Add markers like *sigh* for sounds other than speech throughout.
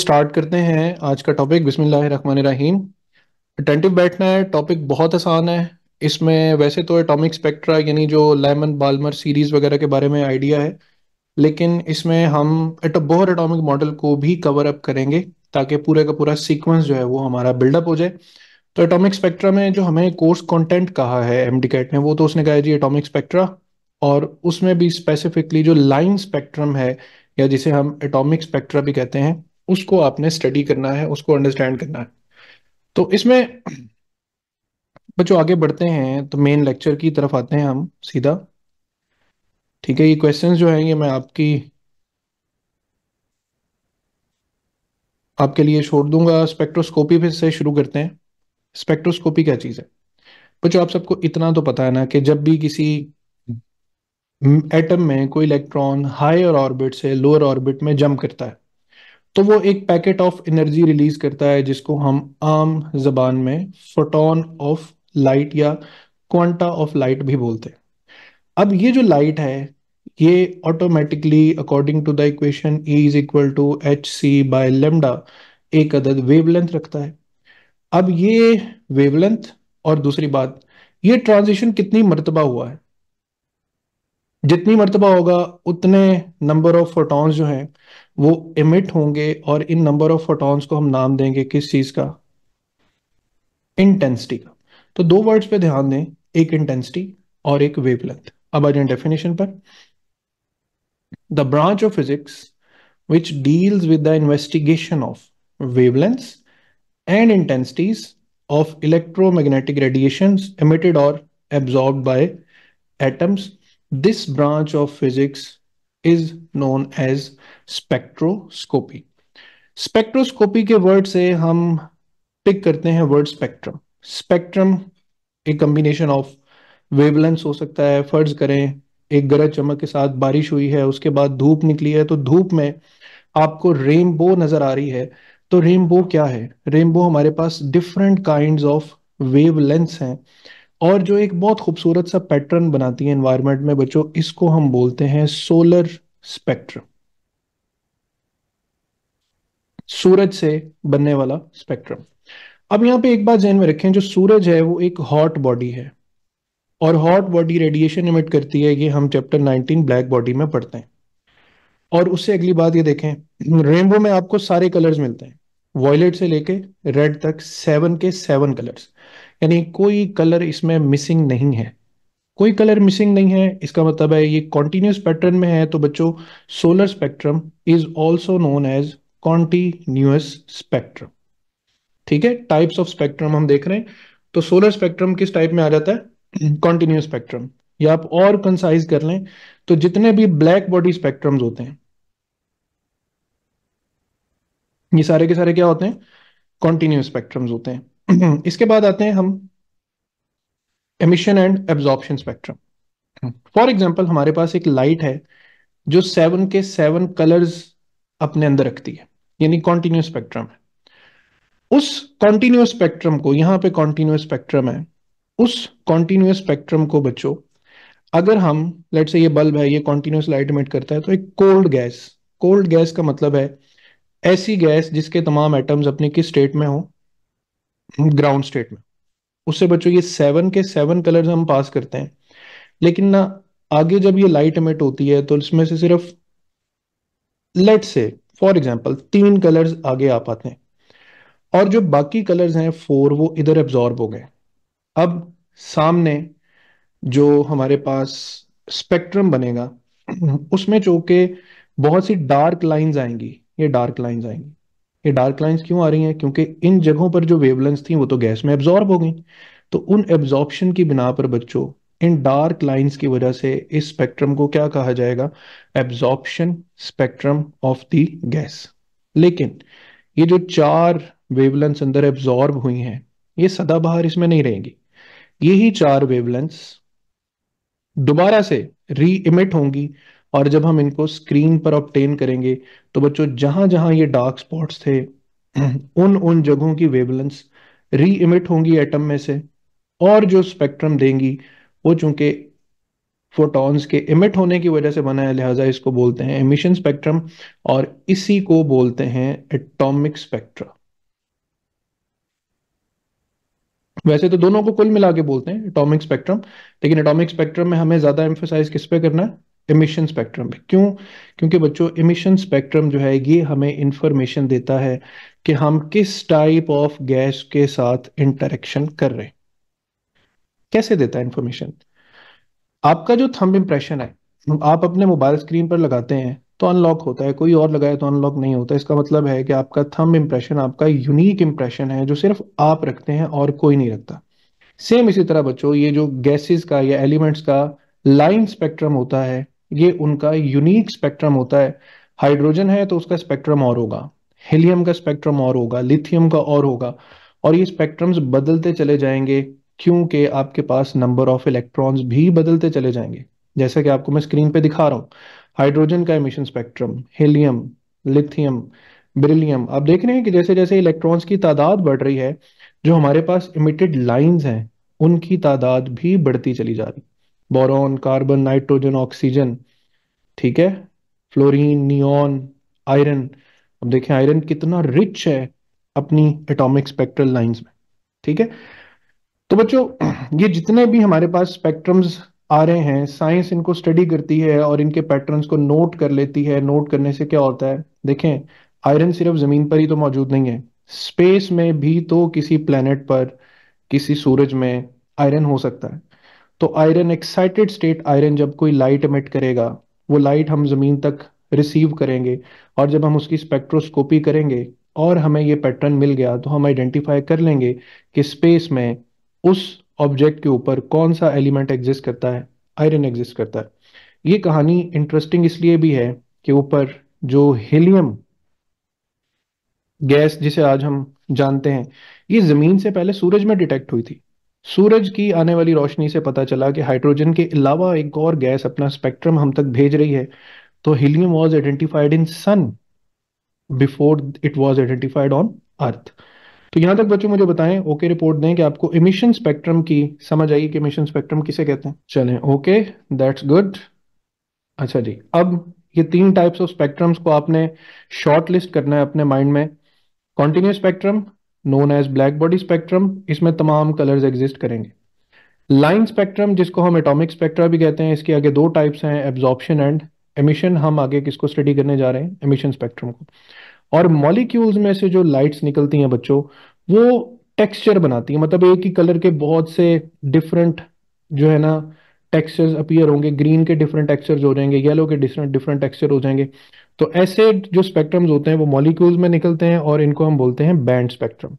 Start करते हैं आज का टॉपिक बिस्मिल्लाहिर्रहमानिर्रहीम अटेंटिव बैठना है टॉपिक बहुत आसान है इसमें वैसे तो एटॉमिक स्पेक्ट्रा यानी जो लेमन बालमर सीरीज़ वगैरह के बारे में आइडिया है लेकिन इसमें हम बोहर एटॉमिक मॉडल को भी कवर अप करेंगे ताकि पूरे का पूरा सीक्वेंस जो है वो हमारा बिल्डअप हो जाए तो एटॉमिक स्पेक्ट्रा में जो हमें कोर्स कंटेंट कहा है एम ने वो तो उसने कहा है जी एटॉमिक स्पेक्ट्रा और उसमें भी स्पेसिफिकली जो लाइन स्पेक्ट्रम है या जिसे हम एटॉमिक स्पेक्ट्रा भी कहते हैं उसको आपने स्टडी करना है उसको अंडरस्टैंड करना है तो इसमें बच्चों आगे बढ़ते हैं तो मेन लेक्चर की तरफ आते हैं हम सीधा ठीक है ये क्वेश्चंस जो हैं ये मैं आपकी आपके लिए छोड़ दूंगा स्पेक्ट्रोस्कोपी फिर से शुरू करते हैं स्पेक्ट्रोस्कोपी क्या चीज़ है बच्चों आप सबको इतना तो पता है ना कि जब भी किसी एटम में कोई इलेक्ट्रॉन हायर ऑर्बिट से लोअर ऑर्बिट में जंप करता है तो वो एक पैकेट ऑफ एनर्जी रिलीज करता है जिसको हम आम जबान में फोटोन ऑफ लाइट या क्वांटा ऑफ लाइट भी बोलते हैं अब ये जो लाइट है ये automatically according to the equation E is equal to H C by lambda एक अदद वेवलेंथ रखता है अब ये वेवलेंथ और दूसरी बात ये ट्रांजिशन कितनी मरतबा हुआ है जितनी मरतबा होगा उतने नंबर ऑफ फोटॉन्स जो हैं वो इमिट होंगे और इन नंबर ऑफ फोटॉन्स को हम नाम देंगे किस चीज का इंटेंसिटी का तो दो वर्ड्स पे ध्यान दें एक इंटेंसिटी और एक वेवलेंथ अब आ जाए डेफिनेशन पर the branch of physics which deals with the investigation of wavelength and intensities of electromagnetic radiation emitted और absorb by atoms this branch of physics is known as spectroscopy spectroscopy के word से हम pick करते हैं word spectrum spectrum एक combination of wavelengths हो सकता है फर्ज करें एक गरज चमक के साथ बारिश हुई है उसके बाद धूप निकली है तो धूप में आपको रेनबो नजर आ रही है तो रेनबो क्या है रेनबो हमारे पास different kind of wavelength हैं और जो एक बहुत खूबसूरत सा पैटर्न बनाती है एनवायरमेंट में बच्चों इसको हम बोलते हैं सोलर स्पेक्ट्रम सूरज से बनने वाला स्पेक्ट्रम अब यहां पे एक बात जहन में रखें जो सूरज है वो एक हॉट बॉडी है और हॉट बॉडी रेडिएशन इमिट करती है ये हम चैप्टर 19 ब्लैक बॉडी में पढ़ते हैं और उससे अगली बात ये देखें रेनबो में आपको सारे कलर्स मिलते हैं वॉयलेट से लेके रेड तक सेवन के सेवन कलर्स यानी कोई कलर इसमें मिसिंग नहीं है कोई कलर मिसिंग नहीं है इसका मतलब है ये कॉन्टिन्यूस पैटर्न में है तो बच्चों solar spectrum is also known as continuous spectrum ठीक है टाइप्स ऑफ स्पेक्ट्रम हम देख रहे हैं तो सोलर स्पेक्ट्रम किस टाइप में आ जाता है कॉन्टिन्यूस *clears throat* स्पेक्ट्रम या आप और कंसाइज कर लें तो जितने भी ब्लैक बॉडी स्पेक्ट्रम्स होते हैं ये सारे के सारे क्या होते हैं कॉन्टिन्यूस स्पेक्ट्रम्स होते हैं *clears throat* इसके बाद आते हैं हम emission and absorption spectrum for example हमारे पास एक लाइट है जो सेवन के सेवन कलर्स अपने अंदर रखती है यानी कॉन्टिन्यूस स्पेक्ट्रम है उस कॉन्टिन्यूस स्पेक्ट्रम को यहां पे कॉन्टिन्यूस स्पेक्ट्रम है उस कॉन्टिन्यूस स्पेक्ट्रम को बच्चों अगर हम लेट से ये बल्ब है ये कॉन्टिन्यूस लाइट इमिट करता है तो एक कोल्ड गैस कोल्ड गैस का मतलब है ऐसी गैस जिसके तमाम एटम्स अपने किस स्टेट में हो ग्राउंड स्टेट में उससे बच्चों ये सेवन के सेवन कलर हम पास करते हैं लेकिन ना आगे जब ये लाइट एमिट होती है तो इसमें से सिर्फ लेट से फॉर एग्जाम्पल तीन कलर्स आगे आ पाते हैं और जो बाकी कलर्स हैं फोर वो इधर एब्जॉर्ब हो गए अब सामने जो हमारे पास स्पेक्ट्रम बनेगा *clears throat* उसमें चौके बहुत सी डार्क लाइंस आएंगी ये डार्क लाइंस आएंगी ये डार्क लाइंस क्यों आ रही हैं क्योंकि इन जगहों पर जो वेवलेंस थी वो तो गैस में एब्जॉर्ब हो गई तो उन एब्जॉर्बशन की बिना पर बच्चों इन डार्क लाइंस की वजह से इस स्पेक्ट्रम को क्या कहा जाएगा absorption spectrum of the gas लेकिन ये जो चार वेवलेंस अंदर एब्जॉर्ब हुई हैं ये सदाबहार इसमें नहीं रहेंगी यही चार वेवलेंस दोबारा से री इमिट होंगी और जब हम इनको स्क्रीन पर ऑप्टेन करेंगे तो बच्चों जहां जहां ये डार्क स्पॉट्स थे *clears throat* उन उन जगहों की वेबलेंस री इमिट होंगी एटम में से और जो स्पेक्ट्रम देंगी वो चूंकि फोटॉन्स के इमिट होने की वजह से बना है लिहाजा इसको बोलते हैं एमिशन स्पेक्ट्रम और इसी को बोलते हैं एटॉमिक स्पेक्ट्रा वैसे तो दोनों को कुल मिला के बोलते हैं एटॉमिक स्पेक्ट्रम लेकिन एटॉमिक स्पेक्ट्रम में हमें ज्यादा एम्फोसाइज किस पे करना है इमिशन स्पेक्ट्रम में क्यों क्योंकि बच्चों इमिशन स्पेक्ट्रम जो है ये हमें इंफॉर्मेशन देता है कि हम किस टाइप ऑफ गैस के साथ इंटरेक्शन कर रहे कैसे देता है इंफॉर्मेशन आपका जो थंब इंप्रेशन है आप अपने मोबाइल स्क्रीन पर लगाते हैं तो अनलॉक होता है कोई और लगाए तो अनलॉक नहीं होता इसका मतलब है कि आपका थंब इंप्रेशन आपका यूनिक इंप्रेशन है जो सिर्फ आप रखते हैं और कोई नहीं रखता सेम इसी तरह बच्चों ये जो गैसेस का या एलिमेंट्स का लाइन स्पेक्ट्रम होता है ये उनका यूनिक स्पेक्ट्रम होता है हाइड्रोजन है तो उसका स्पेक्ट्रम और होगा हीलियम का स्पेक्ट्रम और होगा लिथियम का और होगा और ये स्पेक्ट्रम्स बदलते चले जाएंगे क्योंकि आपके पास नंबर ऑफ इलेक्ट्रॉन्स भी बदलते चले जाएंगे जैसा कि आपको मैं स्क्रीन पे दिखा रहा हूं हाइड्रोजन का emission spectrum helium lithium beryllium आप देख रहे हैं कि जैसे जैसे इलेक्ट्रॉन्स की तादाद बढ़ रही है जो हमारे पास इमिटेड लाइंस हैं उनकी तादाद भी बढ़ती चली जा रही बोरॉन कार्बन नाइट्रोजन ऑक्सीजन ठीक है फ्लोरीन नियॉन आयरन अब देखें आयरन कितना रिच है अपनी एटॉमिक स्पेक्ट्रल लाइंस में ठीक है तो बच्चों ये जितने भी हमारे पास स्पेक्ट्रम्स आ रहे हैं साइंस इनको स्टडी करती है और इनके पैटर्न्स को नोट कर लेती है नोट करने से क्या होता है देखें आयरन सिर्फ जमीन पर ही तो मौजूद नहीं है स्पेस में भी तो किसी प्लेनेट पर किसी सूरज में आयरन हो सकता है तो आयरन एक्साइटेड स्टेट आयरन जब कोई लाइट एमिट करेगा वो लाइट हम ज़मीन तक रिसीव करेंगे और जब हम उसकी स्पेक्ट्रोस्कोपी करेंगे और हमें ये पैटर्न मिल गया तो हम आइडेंटिफाई कर लेंगे कि स्पेस में उस ऑब्जेक्ट के ऊपर कौन सा एलिमेंट एग्जिस्ट करता है आयरन एग्जिस्ट करता है ये कहानी इंटरेस्टिंग इसलिए भी है कि ऊपर जो हीलियम गैस जिसे आज हम जानते हैं ये ज़मीन से पहले सूरज में डिटेक्ट हुई थी सूरज की आने वाली रोशनी से पता चला कि हाइड्रोजन के अलावा एक और गैस अपना स्पेक्ट्रम हम तक भेज रही है तो helium was identified in sun before it was identified on earth तो यहां तक बच्चों मुझे बताएं ओके रिपोर्ट दें कि आपको इमिशन स्पेक्ट्रम की समझ आई कि इमिशन स्पेक्ट्रम किसे कहते हैं चले ओके दैट्स गुड अच्छा जी अब ये तीन टाइप्स ऑफ स्पेक्ट्रम्स को आपने शॉर्ट लिस्ट करना है अपने माइंड में continuous spectrum known as black body spectrum इसमें तमाम कलर्स एग्जिस्ट करेंगे लाइन स्पेक्ट्रम जिसको हम एटॉमिक स्पेक्ट्रा भी कहते हैं इसके आगे दो टाइप्स हैं एब्जॉर्प्शन एंड एमिशन हम आगे किसको स्टडी करने जा रहे हैं एमिशन स्पेक्ट्रम को और मॉलिक्यूल्स में से जो लाइट्स निकलती हैं बच्चों वो टेक्सचर बनाती है मतलब एक ही कलर के बहुत से डिफरेंट जो है ना टेक्सचर्स अपीयर होंगे ग्रीन के डिफरेंट टेक्सचर्स हो जाएंगे येलो के डिफरेंट डिफरेंट टेक्सचर हो जाएंगे तो ऐसे जो स्पेक्ट्रम्स होते हैं वो मॉलिक्यूल्स में निकलते हैं और इनको हम बोलते हैं बैंड स्पेक्ट्रम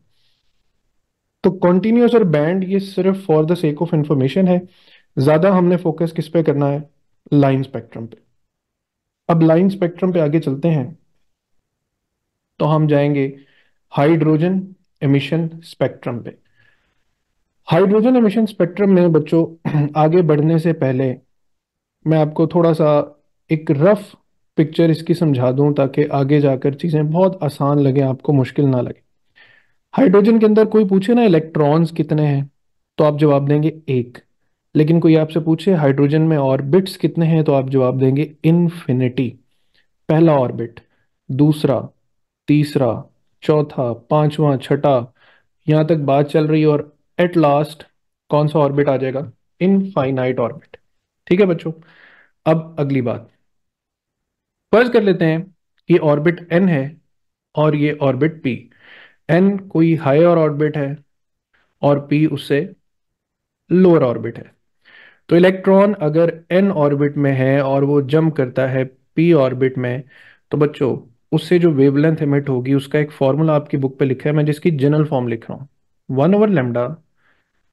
तो कॉन्टिन्यूस और बैंड ये सिर्फ for the sake of information है ज़्यादा हमने फोकस किस पे करना है लाइन स्पेक्ट्रम पे अब लाइन स्पेक्ट्रम पे आगे चलते हैं तो हम जाएंगे हाइड्रोजन एमिशन स्पेक्ट्रम पे हाइड्रोजन एमिशन स्पेक्ट्रम में बच्चों *clears throat* आगे बढ़ने से पहले मैं आपको थोड़ा सा एक रफ पिक्चर इसकी समझा दूं ताकि आगे जाकर चीज़ें बहुत आसान लगे आपको मुश्किल ना लगे हाइड्रोजन के अंदर कोई पूछे ना इलेक्ट्रॉन्स कितने हैं तो आप जवाब देंगे एक लेकिन कोई आपसे पूछे हाइड्रोजन में ऑर्बिट्स कितने हैं तो आप जवाब देंगे इनफिनिटी पहला ऑर्बिट दूसरा तीसरा चौथा पांचवा छठा यहां तक बात चल रही है और एट लास्ट कौन सा ऑर्बिट आ जाएगा इनफाइनाइट ऑर्बिट ठीक है बच्चों अब अगली बात फर्ज कर लेते हैं कि ऑर्बिट एन है और ये ऑर्बिट पी एन कोई हायर ऑर्बिट है और पी उससे लोअर ऑर्बिट है तो इलेक्ट्रॉन अगर एन ऑर्बिट में है और वो जंप करता है पी ऑर्बिट में तो बच्चों उससे जो वेवलेंथ एमिट होगी उसका एक फॉर्मूला आपकी बुक पे लिखा है मैं जिसकी जनरल फॉर्म लिख रहा हूं one over lambda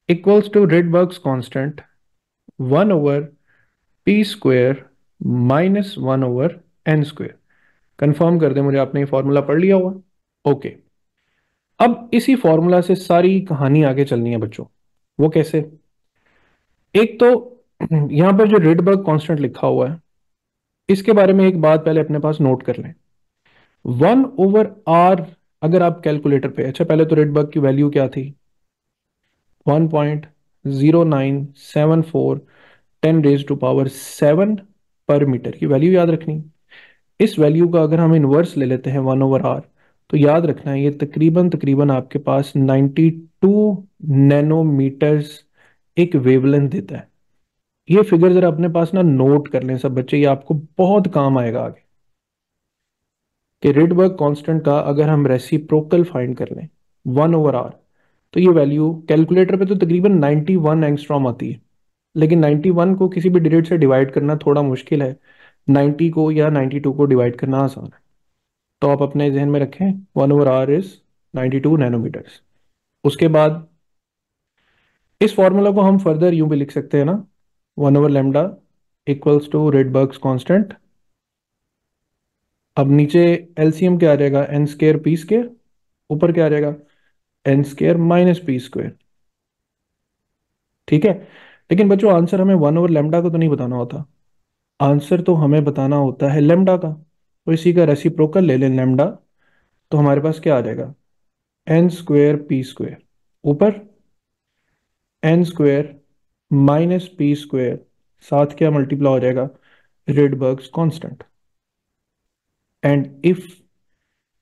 equals to Rydberg constant one over P square minus one over N square confirm कर दे मुझे आपने ये फॉर्मूला पढ़ लिया होगा ओके अब इसी फॉर्मूला से सारी कहानी आगे चलनी है बच्चों वो कैसे एक तो *clears throat* यहां पर जो रेडबर्ग कांस्टेंट लिखा हुआ है इसके बारे में एक बात पहले अपने पास नोट कर लें वन ओवर आर अगर आप कैलकुलेटर पे अच्छा पहले तो रेडबर्ग की वैल्यू क्या थी one point zero nine seven four ten raise to power seven पर मीटर की वैल्यू याद रखनी इस वैल्यू का अगर हम इन्वर्स ले लेते हैं वन ओवर आर तो याद रखना है ये तकरीबन तकरीबन आपके पास 92 नैनोमीटर्स एक वेवलेंथ देता है ये फिगर जरा अपने पास ना नोट कर लें सब बच्चे ये आपको बहुत काम आएगा आगे कि रिडबर्ग कांस्टेंट का अगर हम रेसिप्रोकल फाइंड कर लें वन ओवर आर तो ये वैल्यू कैलकुलेटर पे तो तकरीबन 91 वन एंगस्ट्रॉम आती है लेकिन 91 को किसी भी डिजिट से डिवाइड करना थोड़ा मुश्किल है 90 को या 92 को डिवाइड करना आसान है तो आप अपने जहन में रखें one over R is 92 nanometre उसके बाद इस फॉर्मूला को हम फर्दर यूं भी लिख सकते हैं ना one over lambda equals to Rydberg constant अब नीचे एलसीएम क्या आ जाएगा एन स्केयर पी स्केयर ऊपर क्या आ जाएगा N square minus P square ठीक है लेकिन बच्चों आंसर हमें वन ओवर लेमडा को तो नहीं बताना होता आंसर तो हमें बताना होता है लेमडा का तो इसी का रेसिप्रोकल ले लें लेमडा तो हमारे पास क्या आ जाएगा एन स्क्वेयर पी स्क्वेयर ऊपर N square minus P square साथ क्या मल्टीप्लाई हो जाएगा Rydberg constant and if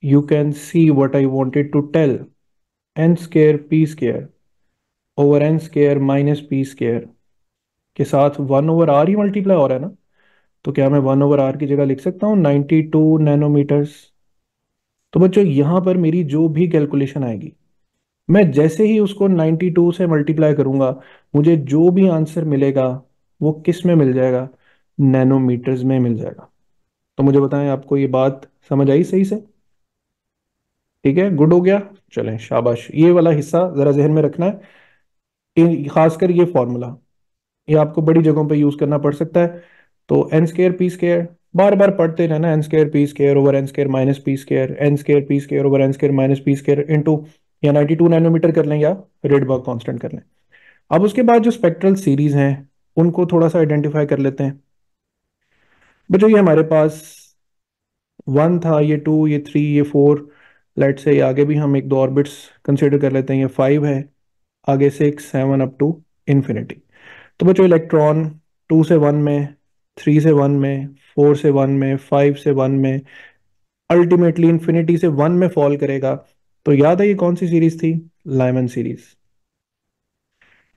you can see what I wanted to tell N square P square over N square minus P square के साथ one over R ही multiply हो रहा है ना तो क्या मैं वन ओवर आर की जगह लिख सकता हूँ नाइन्टी टू नैनोमीटर्स तो बच्चों यहाँ पर मेरी जो भी कैलकुलेशन आएगी मैं जैसे ही उसको 92 से मल्टीप्लाई करूंगा मुझे जो भी आंसर मिलेगा वो किस में मिल जाएगा नैनोमीटर्स में मिल जाएगा तो मुझे बताएं आपको ये बात समझ आई सही से ठीक है गुड हो गया चलें शाबाश ये वाला हिस्सा जरा जहन में रखना है खासकर ये फॉर्मूला ये आपको बड़ी जगहों पे यूज करना पड़ सकता है तो एन स्केयर पी स्केयर बार बार पढ़ते रहना N square P square over N square minus P square N square P square over N square minus P square into या नाइनटी टू नाइनोमीटर कर लें या रेडबर्ग कॉन्स्टेंट कर लें अब उसके बाद जो स्पेक्ट्रल सीरीज हैं उनको थोड़ा सा आइडेंटिफाई कर लेते हैं बच्चों ये हमारे पास वन था ये टू ये थ्री ये फोर लेट से आगे भी हम एक दो ऑर्बिट्स कंसिडर कर लेते हैं ये फाइव है आगे six seven up to infinity तो बच्चों इलेक्ट्रॉन टू से वन में थ्री से वन में फोर से वन में फाइव से वन में अल्टीमेटली इन्फिनिटी से वन में फॉल करेगा तो याद है ये कौन सी सीरीज थी लाइमन सीरीज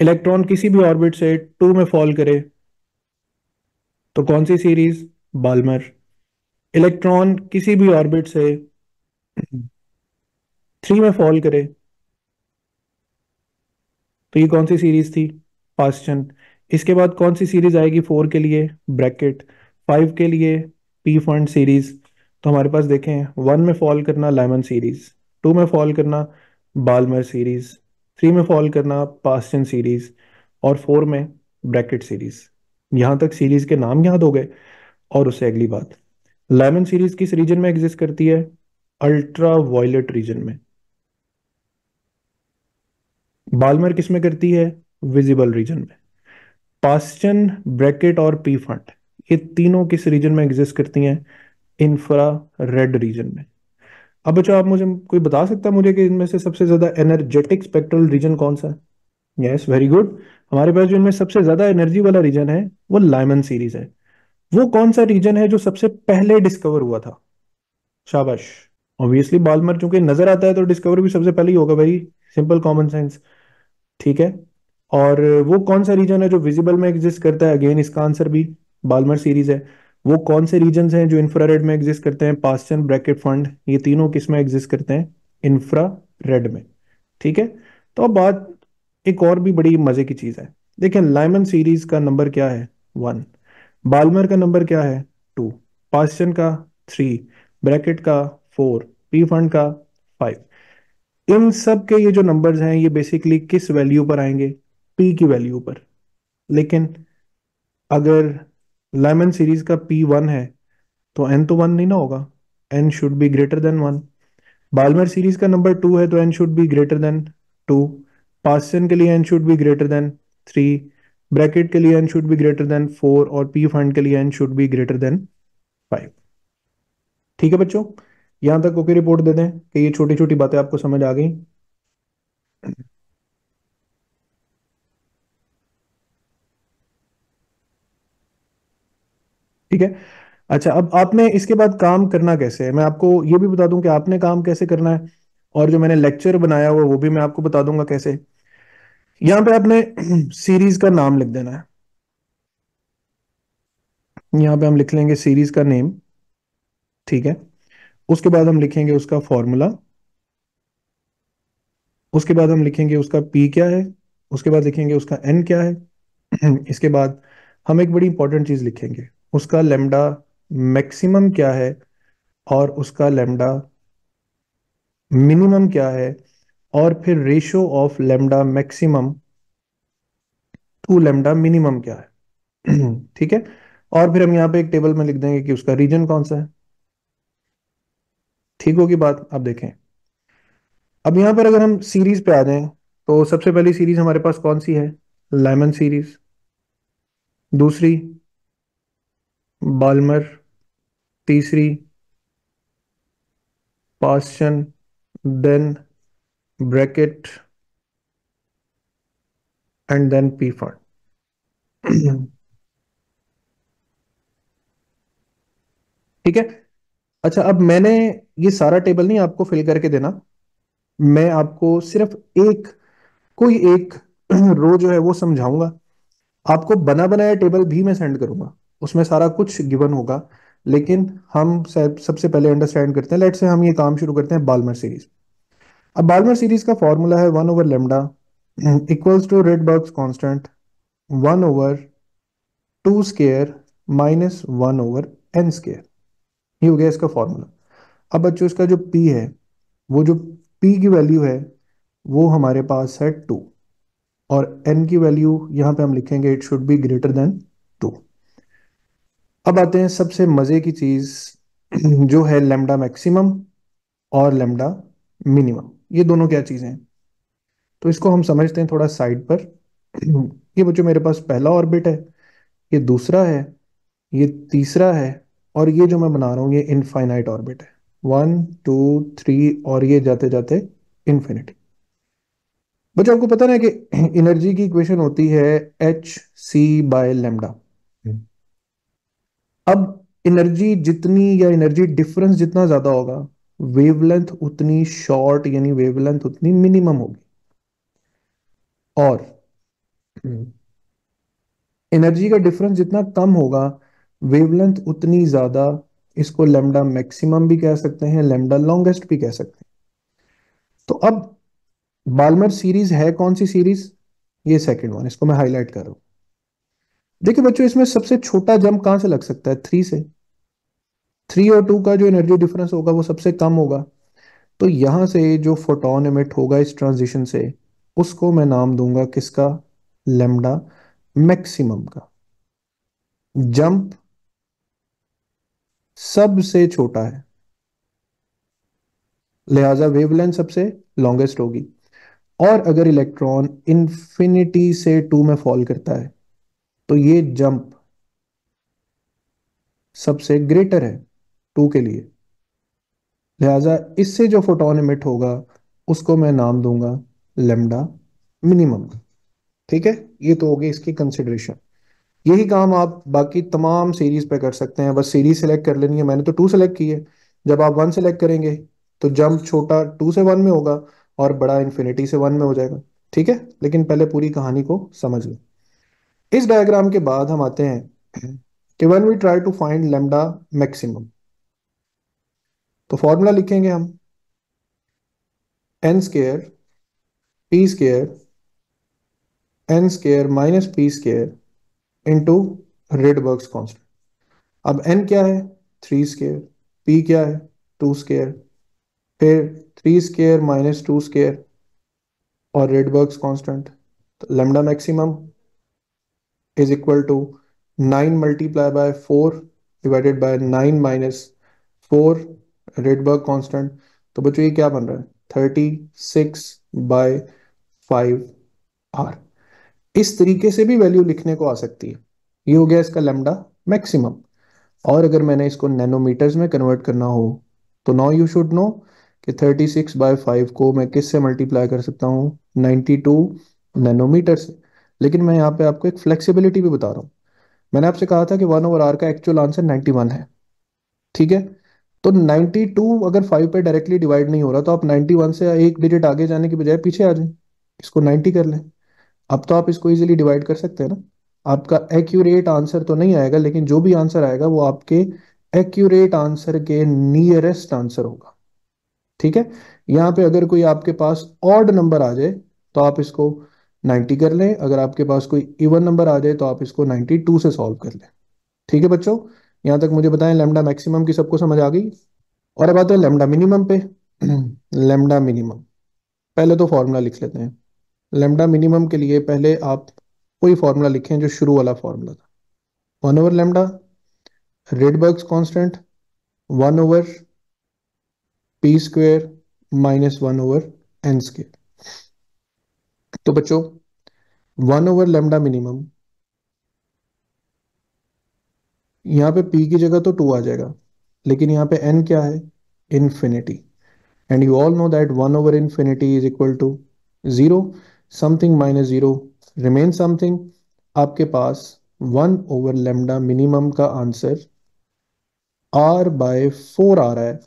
इलेक्ट्रॉन किसी भी ऑर्बिट से टू में फॉल करे तो कौन सी सीरीज बाल्मर इलेक्ट्रॉन किसी भी ऑर्बिट से थ्री में फॉल करे तो ये कौन सी सीरीज थी पास्टन इसके बाद कौन सी सीरीज आएगी फोर के लिए ब्रैकेट फाइव के लिए पी फंड सीरीज तो हमारे पास देखें वन में फॉल करना लेमन सीरीज टू में फॉल करना बालमर सीरीज थ्री में फॉल करना पास्टन सीरीज और फोर में ब्रैकेट सीरीज यहां तक सीरीज के नाम याद हो गए और उससे अगली बात लेमन सीरीज किस रीजन में एग्जिस्ट करती है अल्ट्रा वायलेट रीजन में बालमर किस में करती है विजिबल रीजन में पास्चन ब्रैकेट और पी फंड ये तीनों किस रीजन में एग्जिस्ट करती हैं इंफ्रा रेड रीजन में अब बच्चों आप मुझे कोई बता सकता है मुझे कि इनमें से सबसे ज्यादा एनर्जेटिक स्पेक्ट्रल रीजन कौन सा है यस वेरी गुड हमारे पास जो इनमें सबसे ज्यादा एनर्जी वाला रीजन है वो लाइमन सीरीज है वो कौन सा रीजन है जो सबसे पहले डिस्कवर हुआ था शाबाश ऑब्वियसली बालमर चूंकि नजर आता है तो डिस्कवर भी सबसे पहले ही होगा भाई सिंपल कॉमन सेंस ठीक है और वो कौन सा रीजन है जो विजिबल में एग्जिस्ट करता है अगेन इसका आंसर भी बालमर सीरीज है वो कौन से रीजन हैं जो इंफ्रारेड में एग्जिस्ट करते हैं पास्चन ब्रैकेट फंड ये तीनों किस में एग्जिस्ट करते हैं इंफ्रा रेड में ठीक है तो अब बात एक और भी बड़ी मजे की चीज है देखिए लाइमन सीरीज का नंबर क्या है वन बालमर का नंबर क्या है टू पास्चन का थ्री ब्रैकेट का फोर पी फंड का फाइव इन सब के ये जो नंबर्स हैं ये बेसिकली किस वैल्यू पर आएंगे पी की वैल्यू पर लेकिन अगर लेमन सीरीज का पी वन है तो एन तो वन नहीं ना होगा N should be greater than one Balmer series का नंबर टू है तो N should be greater than two Paschen के लिए N should be greater than three Brackett के लिए N should be greater than four और पी फंड के लिए N should be greater than five ठीक है बच्चों यहां तक ओके रिपोर्ट दे दें कि ये छोटी छोटी बातें आपको समझ आ गई ठीक है अच्छा अब आपने इसके बाद काम करना कैसे है मैं आपको ये भी बता दूं कि आपने काम कैसे करना है और जो मैंने लेक्चर बनाया हुआ वो भी मैं आपको बता दूंगा कैसे यहां पे आपने सीरीज *clears throat* का नाम लिख देना है यहां पे हम लिख लेंगे सीरीज का नेम ठीक है उसके बाद हम लिखेंगे उसका फॉर्मूला उसके बाद हम लिखेंगे उसका पी क्या है उसके बाद लिखेंगे उसका एन क्या है *clears throat* इसके बाद हम एक बड़ी इंपॉर्टेंट चीज लिखेंगे उसका लेमडा मैक्सिमम क्या है और उसका लेमडा मिनिमम क्या है और फिर ratio of lambda maximum to lambda minimum क्या है *clears throat* ठीक है और फिर हम यहां पे एक टेबल में लिख देंगे कि उसका रीजन कौन सा है ठीक होगी बात आप देखें अब यहां पर अगर हम सीरीज पे आ जाएं तो सबसे पहली सीरीज हमारे पास कौन सी है लेमन सीरीज दूसरी बालमर तीसरी Paschen then Brackett and then Pfund ठीक है अच्छा अब मैंने ये सारा टेबल नहीं आपको फिल करके देना मैं आपको सिर्फ एक कोई एक रो *clears throat* जो है वो समझाऊंगा आपको बना बनाया टेबल भी मैं सेंड करूंगा उसमें सारा कुछ गिवन होगा लेकिन हम सबसे पहले अंडरस्टैंड करते हैं लेट से हम ये काम शुरू करते हैं बालमर सीरीज अब बालमर सीरीज का फॉर्मूला है one over lambda equals to red Rydberg's constant one over two square minus one over N square ये हो गया इसका फॉर्मूला अब बच्चों इसका जो पी है वो जो पी की वैल्यू है वो हमारे पास है टू और एन की वैल्यू यहां पे हम लिखेंगे it should be greater than two अब आते हैं सबसे मज़े की चीज़ जो है लेमडा मैक्सिमम और लेमडा मिनिमम ये दोनों क्या चीज़ें हैं तो इसको हम समझते हैं थोड़ा साइड पर ये बच्चों मेरे पास पहला ऑर्बिट है ये दूसरा है ये तीसरा है और ये जो मैं बना रहा हूँ ये इनफाइनाइट ऑर्बिट है वन टू थ्री और ये जाते जाते इन्फिनिटी बच्चों आपको पता ना कि एनर्जी की इक्वेशन होती है एच सी बाय लेमडा अब एनर्जी जितनी या एनर्जी डिफरेंस जितना ज्यादा होगा वेवलेंथ उतनी शॉर्ट यानी वेवलेंथ उतनी मिनिमम होगी और एनर्जी का डिफरेंस जितना कम होगा वेवलेंथ उतनी ज्यादा इसको लेमडा मैक्सिमम भी कह सकते हैं लेमडा लॉन्गेस्ट भी कह सकते हैं तो अब बालमर सीरीज है कौन सी सीरीज ये सेकंड वन इसको मैं हाईलाइट कर रहा हूं देखिए बच्चों इसमें सबसे छोटा जंप कहां से लग सकता है थ्री से थ्री और टू का जो एनर्जी डिफरेंस होगा वो सबसे कम होगा तो यहां से जो फोटोन इमिट होगा इस ट्रांजिशन से उसको मैं नाम दूंगा किसका लेमडा मैक्सिमम का जंप सबसे छोटा है लिहाजा वेवलेंथ सबसे लॉन्गेस्ट होगी और अगर इलेक्ट्रॉन इंफिनिटी से टू में फॉल करता है तो ये जंप सबसे ग्रेटर है टू के लिए लिहाजा इससे जो फोटोन इमिट होगा उसको मैं नाम दूंगा लेमडा मिनिमम ठीक है ये तो होगी इसकी कंसिडरेशन यही काम आप बाकी तमाम सीरीज पे कर सकते हैं बस सीरीज सेलेक्ट कर लेनी है मैंने तो टू सेलेक्ट की है जब आप वन सेलेक्ट करेंगे तो जंप छोटा टू से वन में होगा और बड़ा इन्फिनिटी से वन में हो जाएगा ठीक है लेकिन पहले पूरी कहानी को समझ लें इस डायग्राम के बाद हम आते हैं कि when we try to find lambda maximum तो फॉर्मूला लिखेंगे हम N square P square N square minus P square into वर्क कॉन्स्टेंट अब एन क्या है थ्री स्केयर पी क्या है टू स्केयर फिर three square minus two square और रेडबर्ग्स कॉन्स्टेंट तो lambda maximum is equal to 9 multiplied by 4 divided by 9 minus 4 Rydberg constant तो बच्चों ये क्या बन रहा है thirty six by five R इस तरीके से भी वैल्यू लिखने को आ सकती है ये हो गया इसका लेमडा मैक्सिमम और अगर मैंने इसको नैनोमीटर्स में कन्वर्ट करना हो तो नाउ यू शुड नो कि 36 बाय 5 को मैं किससे मल्टीप्लाई कर सकता हूं 92 नैनोमीटर से लेकिन मैं यहाँ पे आपको एक फ्लेक्सिबिलिटी भी बता रहा हूँ मैंने आपसे कहा था कि वन ओवर आर का एक्चुअल आंसर नाइन्टी वन है ठीक है तो टू अगर फाइव पे डायरेक्टली डिवाइड नहीं हो रहा तो आप वन से एक डिजिट आगे जाने की बजाय पीछे आ जाए इसको 90 कर लें अब तो आप इसको इजीली डिवाइड कर सकते हैं ना आपका एक्यूरेट आंसर तो नहीं आएगा लेकिन जो भी आंसर आएगा वो आपके एक्यूरेट आंसर के नियरेस्ट आंसर होगा ठीक है यहाँ पे अगर कोई आपके पास ऑड नंबर आ जाए तो आप इसको 90 कर लें अगर आपके पास कोई इवन नंबर आ जाए तो आप इसको 92 से सॉल्व कर लें ठीक है बच्चों यहां तक मुझे बताएं लेमडा मैक्सिमम की सबको समझ आ गई और अब आते हैं लेमडा मिनिमम पे *clears throat* लेमडा मिनिमम पहले तो फॉर्मूला लिख लेते हैं लेमडा मिनिमम के लिए पहले आप कोई फॉर्मूला लिखें जो शुरू वाला फॉर्मूला था one over lambda Rydberg constant one over P square minus one over N square तो बच्चों वन ओवर लेमडा मिनिमम यहां पे पी की जगह तो टू आ जाएगा लेकिन यहां पे एन क्या है infinity and you all know that one over infinity is equal to zero something minus zero remain something आपके पास वन ओवर लेमडा मिनिमम का आंसर आर बाय फोर आ रहा है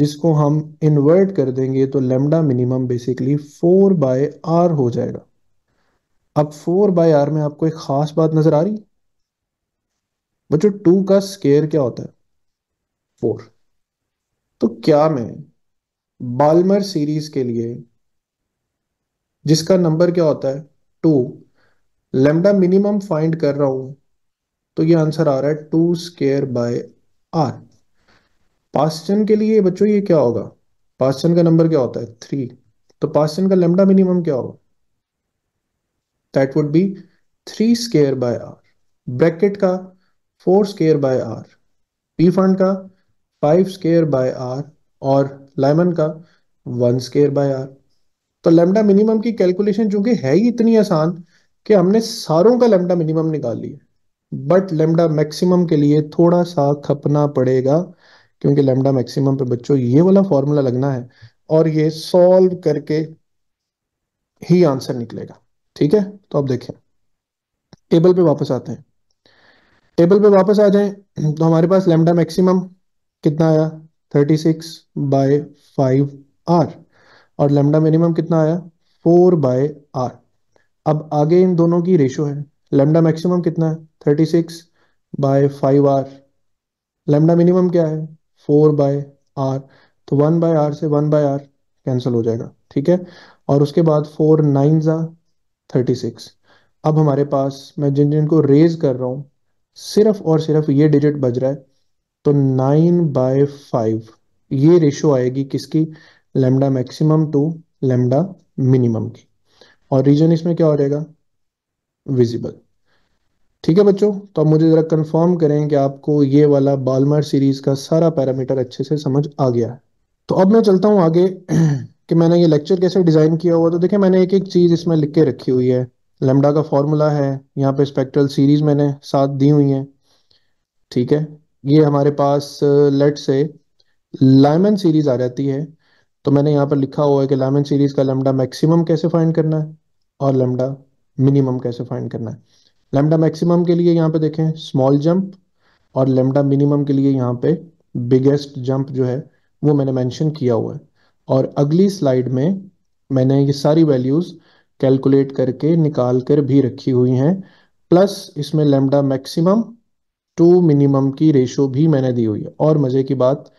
जिसको हम इन्वर्ट कर देंगे तो lambda minimum basically four by R हो जाएगा अब फोर बाय आर में आपको एक खास बात नजर आ रही बच्चों टू का स्केयर क्या होता है फोर तो क्या मैं बालमर सीरीज के लिए जिसका नंबर क्या होता है टू लेमडा मिनिमम फाइंड कर रहा हूं तो ये आंसर आ रहा है two square by R Paschen के लिए बच्चों ये क्या होगा पास्टन का नंबर क्या होता है थ्री तो पास्टन का लेमडा मिनिमम क्या होगा that would be three square by R bracket का four square by R Pfund का फाइव स्केयर बाय आर और लाइमन का वन स्केयर बाय आर तो लेमडा मिनिमम की कैलकुलेशन चूंकि है ही इतनी आसान कि हमने सारों का लेमडा मिनिमम निकाल लिया बट लेमडा मैक्सिमम के लिए थोड़ा सा खपना पड़ेगा क्योंकि लेमडा मैक्सिमम पे बच्चों ये वाला फॉर्मूला लगना है और ये सॉल्व करके ही आंसर निकलेगा ठीक है तो अब देखें टेबल पे वापस आते हैं टेबल पे वापस आ जाएं तो हमारे पास लेमडा मैक्सिमम कितना आया 36 सिक्स बाय फाइव आर और लेमडा मिनिमम कितना आया 4 बाय आर अब आगे इन दोनों की रेशो है लेमडा मैक्सिमम कितना है 36 six by five R lambda minimum क्या है फोर बाय आर तो वन बाय आर से वन बाय आर कैंसिल हो जाएगा ठीक है और उसके बाद फोर नाइन ज़ा थर्टी सिक्स अब हमारे पास मैं जिन जिन को रेज कर रहा हूँ सिर्फ और सिर्फ ये डिजिट बज रहा है तो नाइन बाय फाइव ये रेशो आएगी किसकी lambda maximum to lambda minimum की और रीजन इसमें क्या हो जाएगा विजिबल ठीक है बच्चों तो आप मुझे ज़रा कंफर्म करें कि आपको ये वाला बालमर सीरीज़ का सारा पैरामीटर अच्छे से समझ आ गया है तो अब मैं चलता हूं आगे *clears throat* कि मैंने ये लेक्चर कैसे डिज़ाइन किया हुआ तो देखिए मैंने एक एक चीज़ इसमें लिख के रखी हुई है लेमडा का फॉर्मूला है यहाँ पे स्पेक्ट्रल सीरीज़ मैंने साथ दी हुई है ठीक है ये हमारे पास लेट uh, से लाइमन सीरीज़ आ जाती है तो मैंने यहाँ पर लिखा हुआ है कि लाइमन सीरीज़ का लेमडा मैक्सिमम कैसे फाइंड करना है और लेमडा मिनिमम कैसे फाइंड करना है लेमडा मैक्सिमम के लिए यहाँ पे देखें स्मॉल जंप और लेमडा मिनिमम के लिए यहाँ पे बिगेस्ट जंप जो है वो मैंने मेंशन किया हुआ है और अगली स्लाइड में मैंने ये सारी वैल्यूज़ कैलकुलेट करके निकाल कर भी रखी हुई हैं प्लस इसमें लेमडा मैक्सिमम टू मिनिमम की रेशो भी मैंने दी हुई है और मज़े की बात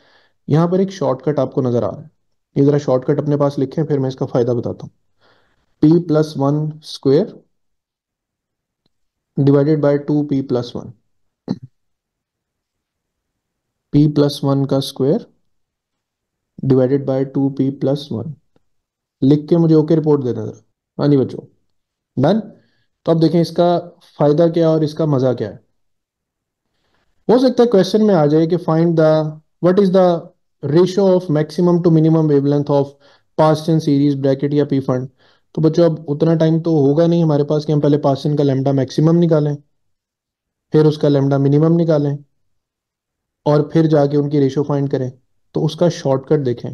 यहाँ पर एक शॉर्टकट आपको नज़र आ रहा है ये ज़रा शॉर्टकट अपने पास लिखें फिर मैं इसका फ़ायदा बताता हूँ P plus one square divided by two P plus one P plus one का square divided by two P plus one लिख के मुझे ओके रिपोर्ट देना था हाँ जी बच्चों डन तो अब देखें इसका फायदा क्या है और इसका मजा क्या है हो सकता है क्वेश्चन में आ जाए कि find the what is the ratio of maximum to minimum wavelength of Paschen and series bracket या पी फंड तो बच्चों अब उतना टाइम तो होगा नहीं हमारे पास कि हम पहले पासन का लेमडा मैक्सिमम निकालें फिर उसका लेमडा मिनिमम निकालें और फिर जाके उनकी रेशो फाइंड करें तो उसका शॉर्टकट देखें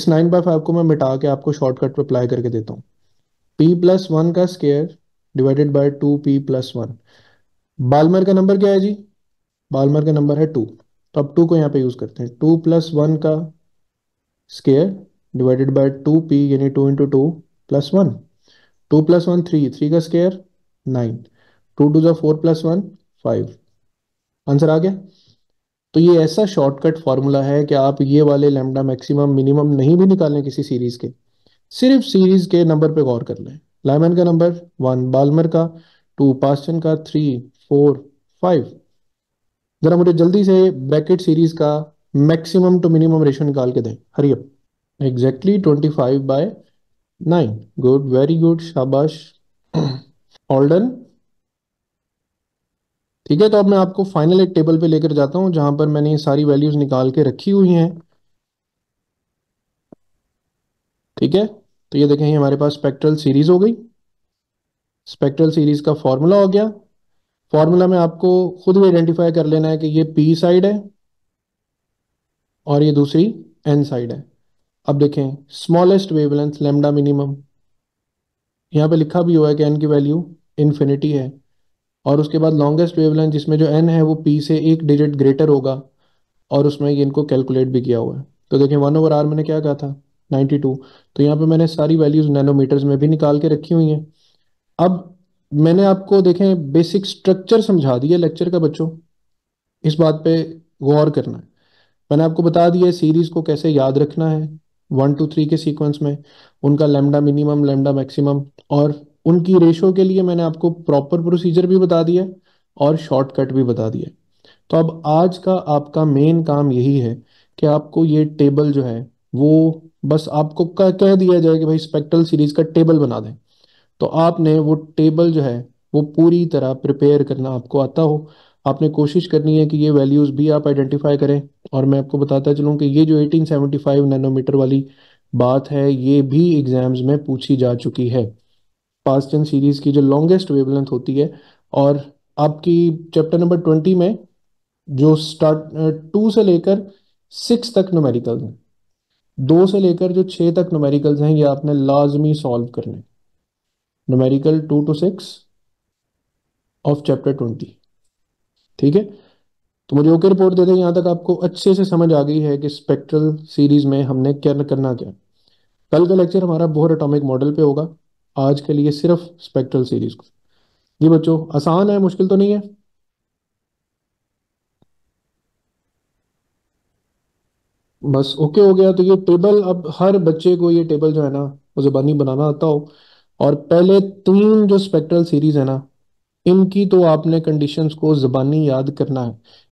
इस नाइन बाय फाइव को मैं मिटा के आपको शॉर्टकट पर अप्लाई करके देता हूँ पी प्लस वन का square divided by two P plus one Balmer का नंबर क्या है जी बालमर का नंबर है टू तो अब टू को यहाँ पे यूज़ करते हैं टू प्लस वन का square divided by two P यानी two into two plus one two plus one three three का स्केयर नाइन टू टू जो four plus one five answer आ गया तो ये ऐसा शॉर्टकट फॉर्मूला है कि आप ये वाले लेमडा मैक्सिमम मिनिमम नहीं भी निकालें किसी सीरीज के सिर्फ सीरीज के नंबर पे गौर कर लें लाइमन का नंबर वन बालमर का टू पास्टन का थ्री फोर फाइव जरा मुझे जल्दी से ब्रैकेट सीरीज का मैक्सिमम टू मिनिमम रेशो निकाल के दें हरियप exactly twenty five by Nine. Good. Very good. शाबाश ऑल्डन ठीक है तो अब मैं आपको फाइनल एक टेबल पे लेकर जाता हूं जहां पर मैंने ये सारी वैल्यूज निकाल के रखी हुई हैं ठीक है तो ये देखें हमारे पास स्पेक्ट्रल सीरीज हो गई स्पेक्ट्रल सीरीज का फॉर्मूला हो गया फॉर्मूला में आपको खुद ही आइडेंटिफाई कर लेना है कि ये पी साइड है और ये दूसरी एन साइड है अब देखें स्मॉलेस्ट वेवलेंथ लेमडा मिनिमम यहाँ पे लिखा भी हुआ है कि एन की वैल्यू इन्फिनिटी है और उसके बाद लॉन्गेस्ट वेवलेंथ जिसमें जो एन है वो पी से एक डिजिट ग्रेटर होगा और उसमें ये इनको कैलकुलेट भी किया हुआ है तो देखें वन ओवर आर मैंने क्या कहा था 92 तो यहाँ पे मैंने सारी वैल्यूज़ नैनोमीटर्स में भी निकाल के रखी हुई हैं अब मैंने आपको देखें बेसिक स्ट्रक्चर समझा दिया लेक्चर का बच्चों इस बात पे गौर करना है मैंने आपको बता दिया सीरीज़ को कैसे याद रखना है वन टू थ्री के सीक्वेंस में उनका लेमडा मिनिमम लेमडा मैक्सिमम और उनकी रेशो के लिए मैंने आपको प्रॉपर प्रोसीजर भी बता दिया और शॉर्टकट भी बता दिया तो अब आज का आपका मेन काम यही है कि आपको ये टेबल जो है वो बस आपको कह, कह दिया जाए कि भाई स्पेक्ट्रल सीरीज का टेबल बना दें तो आपने वो टेबल जो है वो पूरी तरह प्रिपेयर करना आपको आता हो आपने कोशिश करनी है कि ये वैल्यूज़ भी आप आइडेंटिफाई करें और मैं आपको बताता चलूँ कि ये जो 1875 नैनोमीटर वाली बात है ये भी एग्ज़ाम्स में पूछी जा चुकी है पास टेन सीरीज़ की जो लॉन्गेस्ट वेवलेंथ होती है और आपकी चैप्टर नंबर ट्वेंटी में जो स्टार्ट टू से लेकर सिक्स तक नोमेरिकल हैं दो से लेकर जो छः तक नोमेरिकल्स हैं ये आपने लाजमी सॉल्व करने numerical two two six of chapter twenty ठीक है तो मुझे ओके रिपोर्ट दे दें यहाँ तक आपको अच्छे से समझ आ गई है कि स्पेक्ट्रल सीरीज में हमने क्या करना क्या कल का लेक्चर हमारा बोहर एटॉमिक मॉडल पे होगा आज के लिए सिर्फ स्पेक्ट्रल सीरीज को जी बच्चों आसान है मुश्किल तो नहीं है बस ओके हो गया तो ये टेबल अब हर बच्चे को ये टेबल जो है ना वो जबानी बनाना आता हो और पहले तीन जो स्पेक्ट्रल सीरीज है ना इनकी तो आपने कंडीशंस को जबानी याद करना है